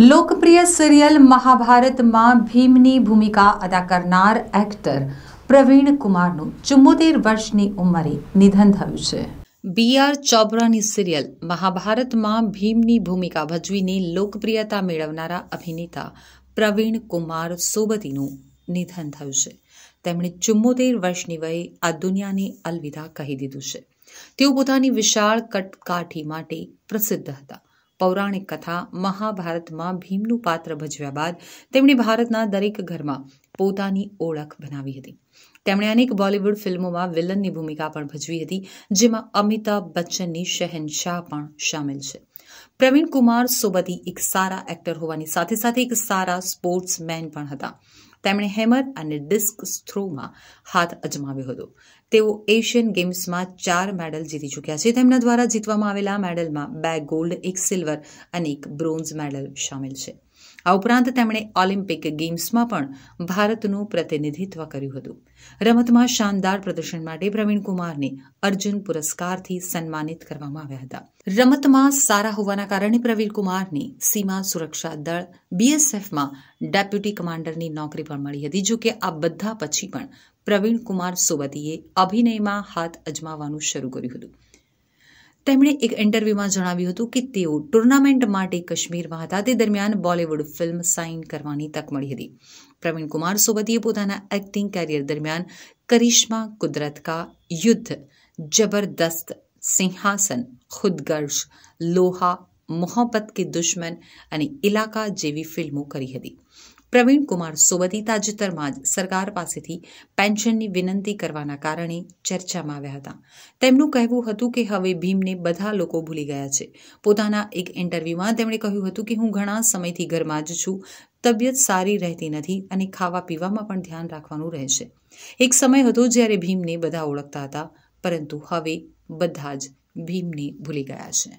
લોકપ્રિય સિરિયલ મહાભારતમાં ભીમની ભૂમિકા અદા કરનાર એક્ટર પ્રવીણ કુમારનું ચુમ્મોતેર વર્ષની ઉંમરે નિધન થયું છે બી આર ચોપરાની સિરિયલ મહાભારતમાં ભીમની ભૂમિકા ભજવીને લોકપ્રિયતા મેળવનારા અભિનેતા પ્રવીણ કુમાર સોબતીનું નિધન થયું છે તેમણે ચુમ્મોતેર વર્ષની વયે આ દુનિયાને અલવિદા કહી દીધું છે તેઓ પોતાની વિશાળ કટકાઠી માટે પ્રસિદ્ધ હતા પૌરાણિક કથા મહાભારતમાં ભીમનું પાત્ર ભજવ્યા બાદ તેમણે ભારતના દરેક ઘરમાં પોતાની ઓળખ બનાવી હતી તેમણે અનેક બોલિવૂડ ફિલ્મોમાં વિલનની ભૂમિકા પણ ભજવી હતી જેમાં અમિતાભ બચ્ચનની શહેનશાહ પણ સામેલ છે પ્રવીણ કુમાર સોબતી એક સારા એક્ટર હોવાની સાથે સાથે એક સારા સ્પોર્ટ્સમેન પણ હતા તેમણે હેમર અને ડિસ્ક થ્રોમાં હાથ અજમાવ્યો હતો તેઓ એશિયન ગેમ્સમાં ચાર મેડલ જીતી ચૂક્યા છે તેમના દ્વારા જીતવામાં આવેલા મેડલમાં બે ગોલ્ડ એક સિલ્વર અને એક બ્રોન્ઝ મેડલ શામેલ છે આ ઉપરાંત તેમણે ઓલિમ્પિક ગેમ્સમાં પણ ભારતનું પ્રતિનિધિત્વ કર્યું હતું રમતમાં શાનદાર પ્રદર્શન માટે પ્રવીણ કુમારને અર્જુન પુરસ્કારથી સન્માનિત કરવામાં આવ્યા હતા રમતમાં સારા હોવાના કારણે પ્રવીણ કુમારને સીમા સુરક્ષા દળ બીએસએફમાં ડેપ્યુટી કમાન્ડરની નોકરી પણ મળી હતી જોકે આ બધા પછી પણ પ્રવીણ કુમાર સોબતીએ અભિનયમાં હાથ અજમાવવાનું શરૂ કર્યું હતું તેમણે એક ઇન્ટરવ્યૂમાં જણાવ્યું હતું કે તેઓ ટુર્નામેન્ટ માટે કાશ્મીરમાં હતા તે દરમિયાન બોલિવૂડ ફિલ્મ સાઇન કરવાની તક મળી હતી પ્રવીણ કુમાર સોબતીએ પોતાના એક્ટિંગ કેરિયર દરમિયાન કરિશ્મા કુદરત કા યુદ્ધ જબરદસ્ત સિંહાસન ખુદગર્શ લોહા મોહબ્બત કે દુશ્મન અને ઇલાકા જેવી ફિલ્મો કરી હતી પ્રવીણ કુમાર સોબતી તાજેતરમાં જ સરકાર પાસેથી પેન્શનની વિનંતી કરવાના કારણે ચર્ચામાં આવ્યા હતા તેમનું કહેવું હતું કે હવે ભીમને બધા લોકો ભૂલી ગયા છે પોતાના એક ઇન્ટરવ્યૂમાં તેમણે કહ્યું હતું કે હું ઘણા સમયથી ઘરમાં જ છું તબિયત સારી રહેતી નથી અને ખાવા પીવામાં પણ ધ્યાન રાખવાનું રહેશે એક સમય હતો જ્યારે ભીમને બધા ઓળખતા હતા પરંતુ હવે બધા જ ભીમને ભૂલી ગયા છે